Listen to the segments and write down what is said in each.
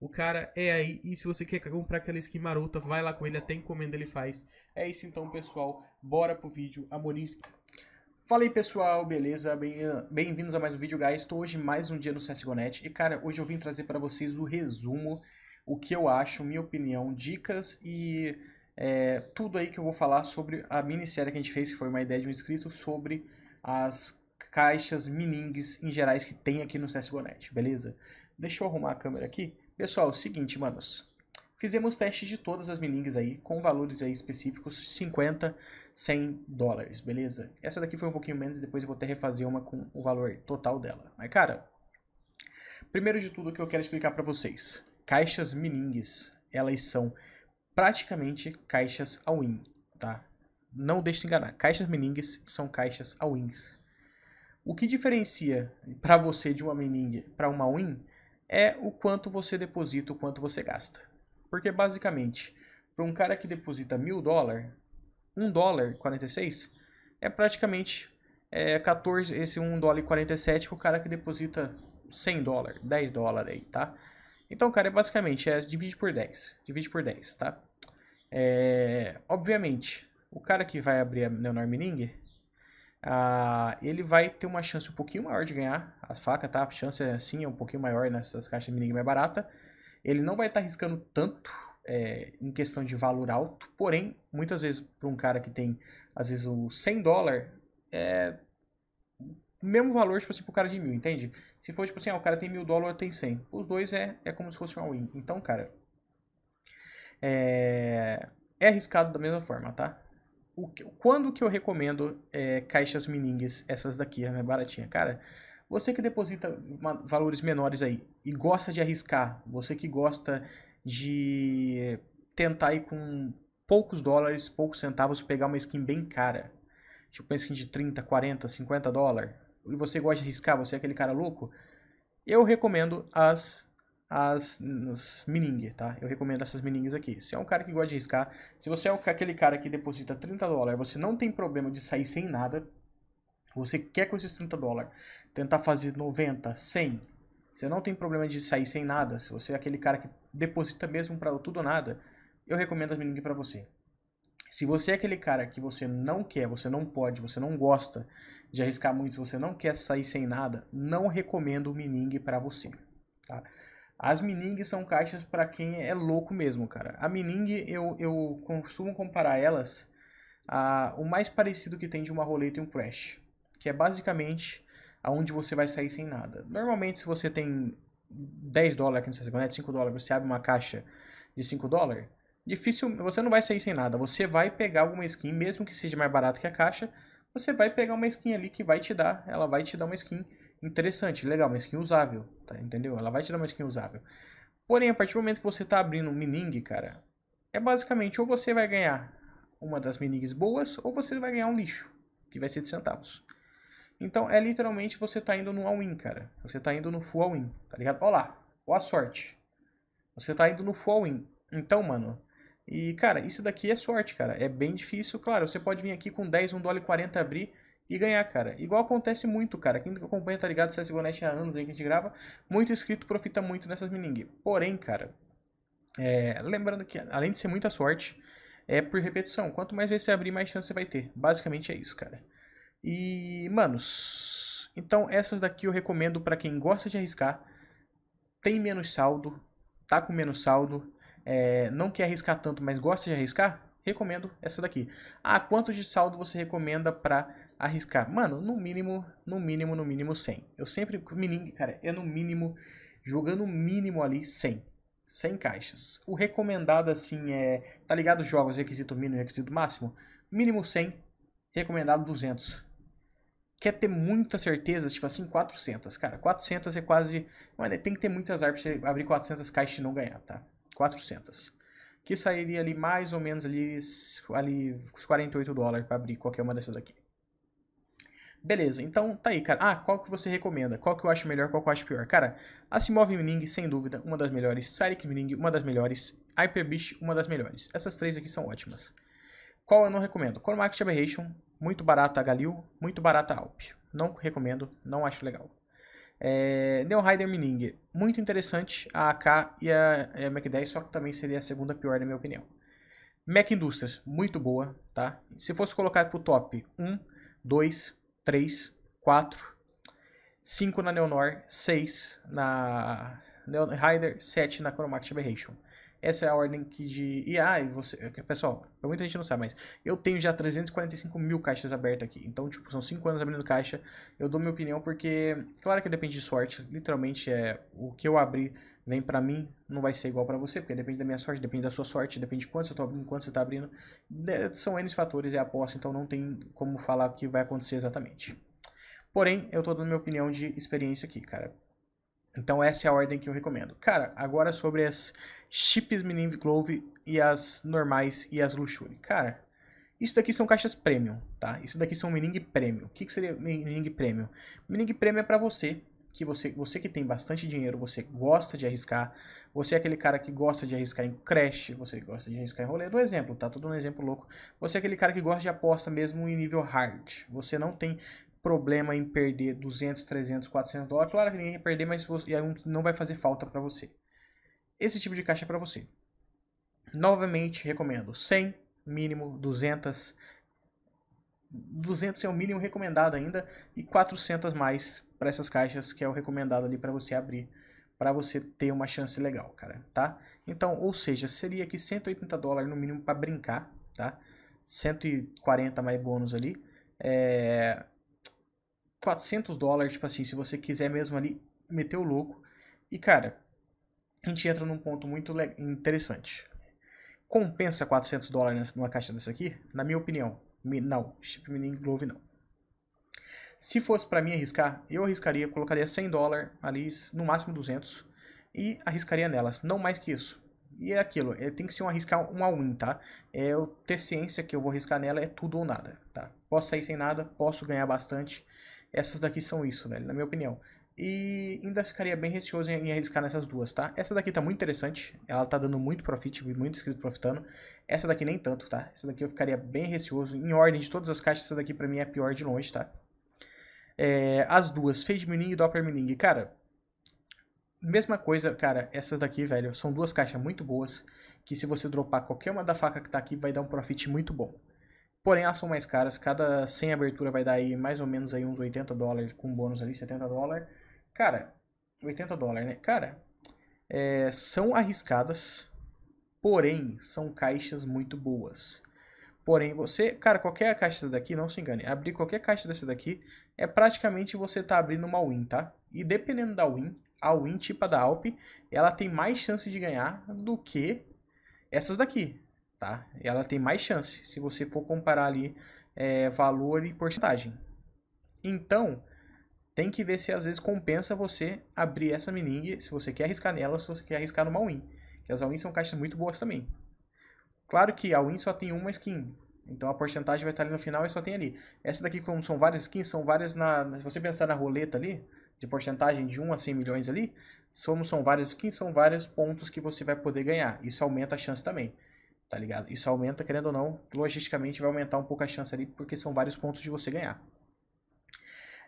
O cara é aí. E se você quer comprar aquela skin marota, vai lá com ele, até encomenda ele faz. É isso então, pessoal. Bora pro vídeo. Amorim. Fala aí, pessoal. Beleza? Ah, bem-vindos a mais um vídeo, guys. Estou hoje mais um dia no CSGONet. E, cara, hoje eu vim trazer para vocês o resumo, o que eu acho, minha opinião, dicas e... É, tudo aí que eu vou falar sobre a minissérie que a gente fez, que foi uma ideia de um inscrito, sobre as caixas minings em gerais que tem aqui no CSGONet, beleza? Deixa eu arrumar a câmera aqui Pessoal, seguinte, manos. Fizemos testes de todas as milingues aí, com valores aí específicos, 50, 100 dólares, beleza? Essa daqui foi um pouquinho menos, depois eu vou até refazer uma com o valor total dela. Mas, cara, primeiro de tudo que eu quero explicar para vocês. Caixas milingues, elas são praticamente caixas all-in, tá? Não deixe de enganar, caixas milingues são caixas all-ins. O que diferencia para você de uma meningue para uma win é o quanto você deposita, o quanto você gasta. Porque basicamente, para um cara que deposita mil dólares, um dólar 46 é praticamente é, 14, esse 1 dólar e 47 o cara que deposita 100 dólares, 10 dólares aí, tá? Então, cara, é basicamente, é, divide por 10, divide por 10, tá? É, obviamente, o cara que vai abrir a Leonor ah, ele vai ter uma chance um pouquinho maior de ganhar as facas tá? A chance assim é um pouquinho maior nessas caixas mini mais barata. Ele não vai estar tá arriscando tanto é, em questão de valor alto, porém, muitas vezes para um cara que tem, às vezes, o 100 dólar, é mesmo valor, tipo assim, para o cara de mil, entende? Se for, tipo assim, ah, o cara tem mil dólares, tem 100. Os dois é, é como se fosse um win. Então, cara, é, é arriscado da mesma forma, tá? o, quando que eu recomendo é, caixas miningues, essas daqui, é né, baratinha? Cara, você que deposita valores menores aí e gosta de arriscar, você que gosta de tentar ir com poucos dólares, poucos centavos, pegar uma skin bem cara, tipo uma skin de 30, 40, 50 dólares, e você gosta de arriscar, você é aquele cara louco, eu recomendo as as, as tá? Eu recomendo essas meningues aqui. Se é um cara que gosta de riscar, se você é aquele cara que deposita 30 dólares, você não tem problema de sair sem nada, você quer com esses 30 dólares tentar fazer 90, 100, você não tem problema de sair sem nada, se você é aquele cara que deposita mesmo para tudo ou nada, eu recomendo as mining para você. Se você é aquele cara que você não quer, você não pode, você não gosta de arriscar muito, se você não quer sair sem nada, não recomendo o Mining para você, tá? As Mining são caixas para quem é louco mesmo, cara. A Mining, eu, eu costumo comparar elas a o mais parecido que tem de uma roleta e um crash. Que é basicamente aonde você vai sair sem nada. Normalmente, se você tem 10 dólares aqui no CSGONet, 5 dólares, você abre uma caixa de 5 dólares, difícil, você não vai sair sem nada. Você vai pegar alguma skin, mesmo que seja mais barato que a caixa, você vai pegar uma skin ali que vai te dar, ela vai te dar uma skin interessante, legal, uma skin usável, tá? Entendeu? Ela vai te dar uma skin usável. Porém, a partir do momento que você tá abrindo um mining, cara, é basicamente ou você vai ganhar uma das minings boas ou você vai ganhar um lixo, que vai ser de centavos. Então, é literalmente você tá indo no all-in, cara. Você tá indo no full all-in, tá ligado? Olha lá, ó a sorte. Você tá indo no full all-in. Então, mano, e cara, isso daqui é sorte, cara. É bem difícil, claro, você pode vir aqui com 10, 1 dólar e 40 abrir e ganhar, cara. Igual acontece muito, cara. Quem acompanha, tá ligado? CSGO Net há anos aí que a gente grava. Muito inscrito profita muito nessas mining Porém, cara, é... lembrando que além de ser muita sorte, é por repetição. Quanto mais vezes você abrir, mais chance você vai ter. Basicamente é isso, cara. E, manos, então essas daqui eu recomendo para quem gosta de arriscar, tem menos saldo, tá com menos saldo, é... não quer arriscar tanto, mas gosta de arriscar, recomendo essa daqui. Ah, quanto de saldo você recomenda para arriscar. Mano, no mínimo, no mínimo, no mínimo 100. Eu sempre, cara, é no mínimo, jogando no mínimo ali 100. 100 caixas. O recomendado assim é, tá ligado os jogos, requisito mínimo e requisito máximo? Mínimo 100, recomendado 200. Quer ter muita certeza, tipo assim, 400, cara. 400 é quase... Mano, tem que ter muitas azar pra você abrir 400 caixas e não ganhar, tá? 400 que sairia ali mais ou menos ali, ali os 48 dólares para abrir qualquer uma dessas aqui. Beleza, então tá aí, cara. Ah, qual que você recomenda? Qual que eu acho melhor, qual que eu acho pior? Cara, Simov Mining, sem dúvida, uma das melhores. Cyric Mining, uma das melhores. Hyperbeast, uma das melhores. Essas três aqui são ótimas. Qual eu não recomendo? Core Aberration, muito barata a Galil, muito barata a Alp. Não recomendo, não acho legal. É, Neon Rider Mining, muito interessante a AK e a, a Mac 10, só que também seria a segunda pior na minha opinião. Mac Indústrias, muito boa, tá? Se fosse colocar pro top 1, 2, 3, 4, 5 na Neonor, 6 na Neon Rider, 7 na Chromatic Aberration. Essa é a ordem que de. E ah, e você. Pessoal, muita gente não sabe, mas eu tenho já 345 mil caixas abertas aqui. Então, tipo, são 5 anos abrindo caixa. Eu dou minha opinião porque, claro que depende de sorte. Literalmente é o que eu abri nem para mim não vai ser igual para você, porque depende da minha sorte, depende da sua sorte, depende de quanto você está abrindo, quanto você está abrindo. São N fatores, é aposta, então não tem como falar o que vai acontecer exatamente. Porém, eu estou dando minha opinião de experiência aqui, cara. Então essa é a ordem que eu recomendo. Cara, agora sobre as chips Miniv Glove e as normais e as Luxury. Cara, isso daqui são caixas premium, tá? Isso daqui são Mining Premium. O que, que seria Mining Premium? Mining Premium é para você que você, você que tem bastante dinheiro, você gosta de arriscar, você é aquele cara que gosta de arriscar em crash, você gosta de arriscar em rolê, do exemplo, tá? Tudo um exemplo louco. Você é aquele cara que gosta de aposta mesmo em nível hard. Você não tem problema em perder 200, 300, 400 dólares. Claro que ninguém vai perder, mas você, não vai fazer falta para você. Esse tipo de caixa é para você. Novamente, recomendo 100, mínimo 200, 200 é o mínimo recomendado ainda e 400 mais para essas caixas que é o recomendado ali para você abrir para você ter uma chance legal, cara, tá? Então, ou seja, seria aqui 180 dólares no mínimo para brincar, tá? 140 mais bônus ali, é 400 dólares, tipo assim, se você quiser mesmo ali meter o louco. E cara, a gente entra num ponto muito interessante. Compensa 400 dólares numa caixa dessa aqui? Na minha opinião, não, chip mining Glove não. Se fosse para mim arriscar, eu arriscaria, colocaria 100 dólares ali, no máximo 200, e arriscaria nelas, não mais que isso. E é aquilo, é, tem que ser um arriscar um all-in, tá? É eu ter ciência que eu vou arriscar nela é tudo ou nada, tá? Posso sair sem nada, posso ganhar bastante. Essas daqui são isso, velho, na minha opinião. E ainda ficaria bem receoso em arriscar nessas duas, tá? Essa daqui tá muito interessante, ela tá dando muito profit, e muito inscrito profitando. Essa daqui nem tanto, tá? Essa daqui eu ficaria bem receoso. Em ordem de todas as caixas, essa daqui pra mim é a pior de longe, tá? É, as duas, Fade Mining e Doppler Mining. Cara, mesma coisa, cara, essas daqui, velho, são duas caixas muito boas, que se você dropar qualquer uma da faca que tá aqui, vai dar um profit muito bom. Porém, elas são mais caras, cada 100 abertura vai dar aí mais ou menos aí uns 80 dólares, com bônus ali, 70 dólares. Cara, 80 dólares, né? Cara, é, são arriscadas, porém, são caixas muito boas. Porém, você, cara, qualquer caixa daqui, não se engane, abrir qualquer caixa dessa daqui é praticamente você tá abrindo uma win, tá? E dependendo da win, a win tipo a da Alp, ela tem mais chance de ganhar do que essas daqui, tá? Ela tem mais chance, se você for comparar ali é, valor e porcentagem. Então, tem que ver se às vezes compensa você abrir essa meningue, se você quer arriscar nela ou se você quer arriscar numa win. Que as wins são caixas muito boas também. Claro que a win só tem uma skin, então a porcentagem vai estar ali no final e só tem ali. Essa daqui, como são várias skins, são várias na. Se você pensar na roleta ali, de porcentagem de 1 a 100 milhões ali, são, são várias skins, são vários pontos que você vai poder ganhar. Isso aumenta a chance também, tá ligado? Isso aumenta, querendo ou não, logisticamente vai aumentar um pouco a chance ali, porque são vários pontos de você ganhar.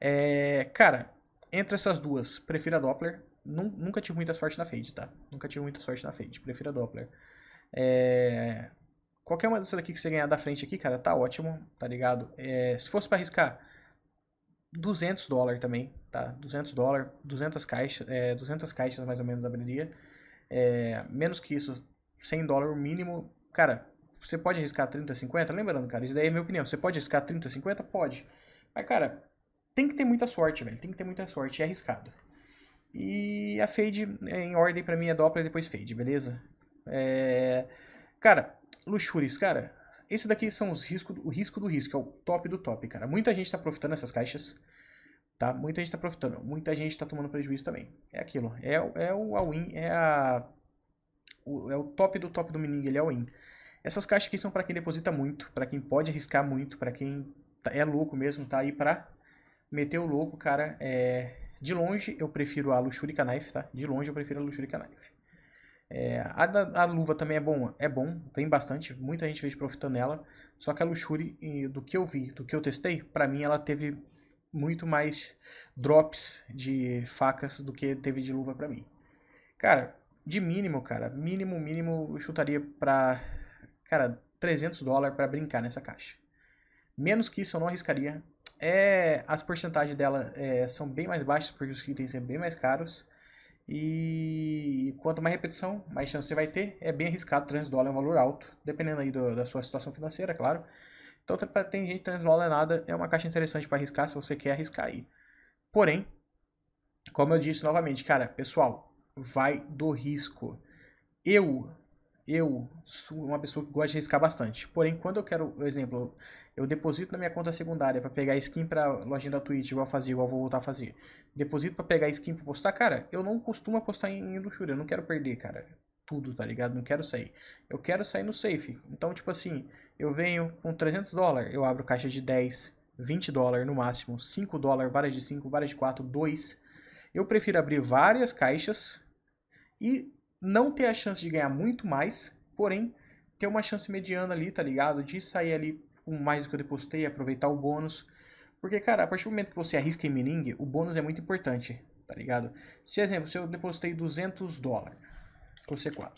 É, cara, entre essas duas, prefiro a Doppler. Nunca tive muita sorte na Fade, tá? Nunca tive muita sorte na Fade, prefiro a Doppler. É, qualquer uma dessas daqui que você ganhar da frente aqui, cara, tá ótimo, tá ligado? É, se fosse para arriscar 200 dólares também, tá? 200 dólares, 200 caixas, é, 200 caixas mais ou menos abriria. É, menos que isso, 100 dólares o mínimo. Cara, você pode arriscar 30, 50? Lembrando, cara, isso daí é minha opinião. Você pode arriscar 30, 50? Pode. Mas, cara, tem que ter muita sorte, velho. Tem que ter muita sorte, é arriscado. E a fade, é, em ordem para mim, é Doppler e depois fade, beleza? É... Cara, Luxuries, cara, esse daqui são os riscos, o risco do risco, é o top do top, cara. Muita gente tá aproveitando essas caixas, tá? Muita gente tá aproveitando muita gente tá tomando prejuízo também. É aquilo, é, é o all-in, é a... O, é o top do top do mining, ele é all-in. Essas caixas aqui são para quem deposita muito, para quem pode arriscar muito, para quem tá, é louco mesmo, tá aí pra meteu o louco, cara. É... De longe eu prefiro a Luxurica Knife, tá? De longe eu prefiro a Luxurica Knife. É... A, da, a luva também é bom, é bom, vem bastante, muita gente veio profitando nela. Só que a Luxury, do que eu vi, do que eu testei, para mim ela teve muito mais drops de facas do que teve de luva para mim. Cara, de mínimo, cara, mínimo, mínimo, eu chutaria pra, cara, 300 dólares para brincar nessa caixa. Menos que isso eu não arriscaria, é, as porcentagens dela é, são bem mais baixas, porque os itens são bem mais caros. E quanto mais repetição, mais chance você vai ter. É bem arriscado, transdólar é um valor alto, dependendo aí do, da sua situação financeira, é claro. Então, para tem gente, transdólar é nada, é uma caixa interessante para arriscar, se você quer arriscar aí. Porém, como eu disse novamente, cara, pessoal, vai do risco. Eu eu sou uma pessoa que gosta de riscar bastante. Porém, quando eu quero, por exemplo, eu deposito na minha conta secundária para pegar skin para lojinha da Twitch, igual eu fazia, igual eu vou voltar a fazer. Deposito para pegar skin para postar, cara, eu não costumo apostar em, em luxúria, eu não quero perder, cara. Tudo, tá ligado? Não quero sair. Eu quero sair no safe. Então, tipo assim, eu venho com 300 dólares, eu abro caixa de 10, 20 dólares no máximo, 5 dólares, várias de 5, várias de 4, 2. Eu prefiro abrir várias caixas e não ter a chance de ganhar muito mais, porém ter uma chance mediana ali, tá ligado? De sair ali com mais do que eu depostei, aproveitar o bônus. Porque, cara, a partir do momento que você arrisca em mining, o bônus é muito importante, tá ligado? Se, exemplo, se eu depostei 200 dólares com C4,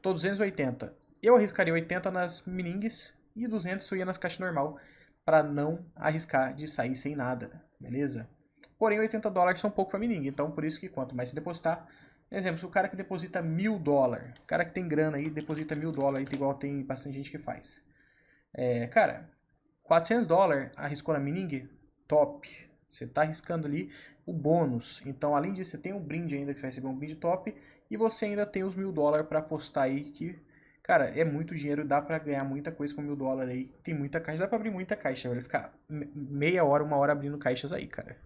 tô 280. Eu arriscaria 80 nas minings e 200 eu ia nas caixas normal para não arriscar de sair sem nada, beleza? Porém, 80 dólares são pouco para mining, então por isso que quanto mais você depositar, Exemplo, se o cara que deposita mil dólares, o cara que tem grana aí, deposita mil dólares, igual tem bastante gente que faz. É, cara, 400 dólares arriscou na mining? Top. Você está arriscando ali o bônus. Então, além disso, você tem um brinde ainda que vai receber um brinde top. E você ainda tem os mil dólares para apostar aí que, cara, é muito dinheiro. Dá para ganhar muita coisa com mil dólares aí. Tem muita caixa, dá para abrir muita caixa. Vai ficar meia hora, uma hora abrindo caixas aí, cara.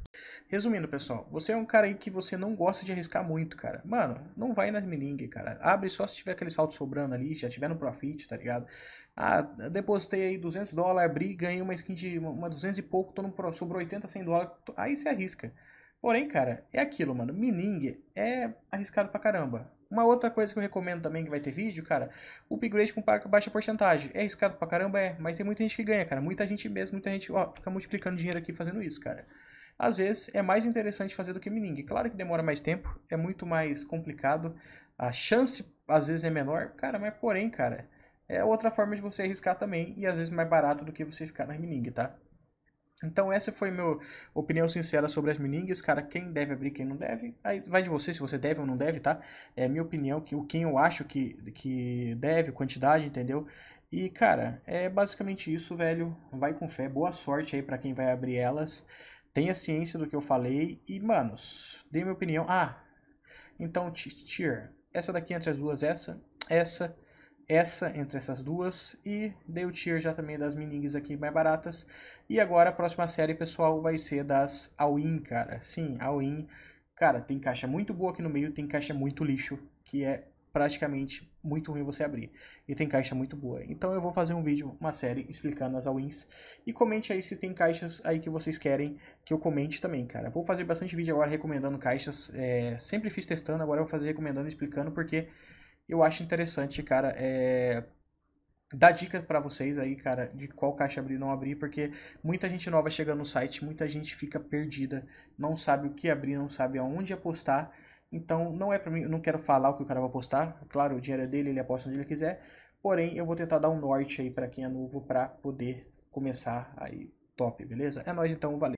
Resumindo, pessoal, você é um cara aí que você não gosta de arriscar muito, cara. Mano, não vai na mining cara. Abre só se tiver aquele salto sobrando ali, já tiver no profit, tá ligado? Ah, depositei aí 200 dólares, abri, ganhei uma skin de uma 200 e pouco, tô no, pro sobrou 80, 100 dólares, aí você arrisca. Porém, cara, é aquilo, mano. Mining é arriscado pra caramba. Uma outra coisa que eu recomendo também que vai ter vídeo, cara, o upgrade com baixa porcentagem. É arriscado pra caramba, é, mas tem muita gente que ganha, cara. Muita gente mesmo, muita gente, ó, fica multiplicando dinheiro aqui fazendo isso, cara às vezes é mais interessante fazer do que mining. Claro que demora mais tempo, é muito mais complicado, a chance às vezes é menor, cara, mas porém, cara, é outra forma de você arriscar também e às vezes mais barato do que você ficar na mining, tá? Então essa foi minha opinião sincera sobre as miningas, cara, quem deve abrir, quem não deve, aí vai de você se você deve ou não deve, tá? É minha opinião, que o quem eu acho que, que deve, quantidade, entendeu? E cara, é basicamente isso, velho, vai com fé, boa sorte aí para quem vai abrir elas, tenha ciência do que eu falei e, manos, dê minha opinião. Ah, então, tier, essa daqui entre as duas, essa, essa, essa entre essas duas e dei o tier já também das minigues aqui mais baratas. E agora a próxima série, pessoal, vai ser das all-in, cara. Sim, all-in. Cara, tem caixa muito boa aqui no meio, tem caixa muito lixo, que é praticamente muito ruim você abrir. E tem caixa muito boa. Então eu vou fazer um vídeo, uma série, explicando as Awins. E comente aí se tem caixas aí que vocês querem que eu comente também, cara. Vou fazer bastante vídeo agora recomendando caixas. É, sempre fiz testando, agora eu vou fazer recomendando e explicando, porque eu acho interessante, cara, é, dar dica para vocês aí, cara, de qual caixa abrir e não abrir, porque muita gente nova chega no site, muita gente fica perdida, não sabe o que abrir, não sabe aonde apostar então, não é para mim, eu não quero falar o que o cara vai apostar. Claro, o dinheiro é dele, ele aposta onde ele quiser. Porém, eu vou tentar dar um norte aí para quem é novo para poder começar aí top, beleza? É nóis então, valeu.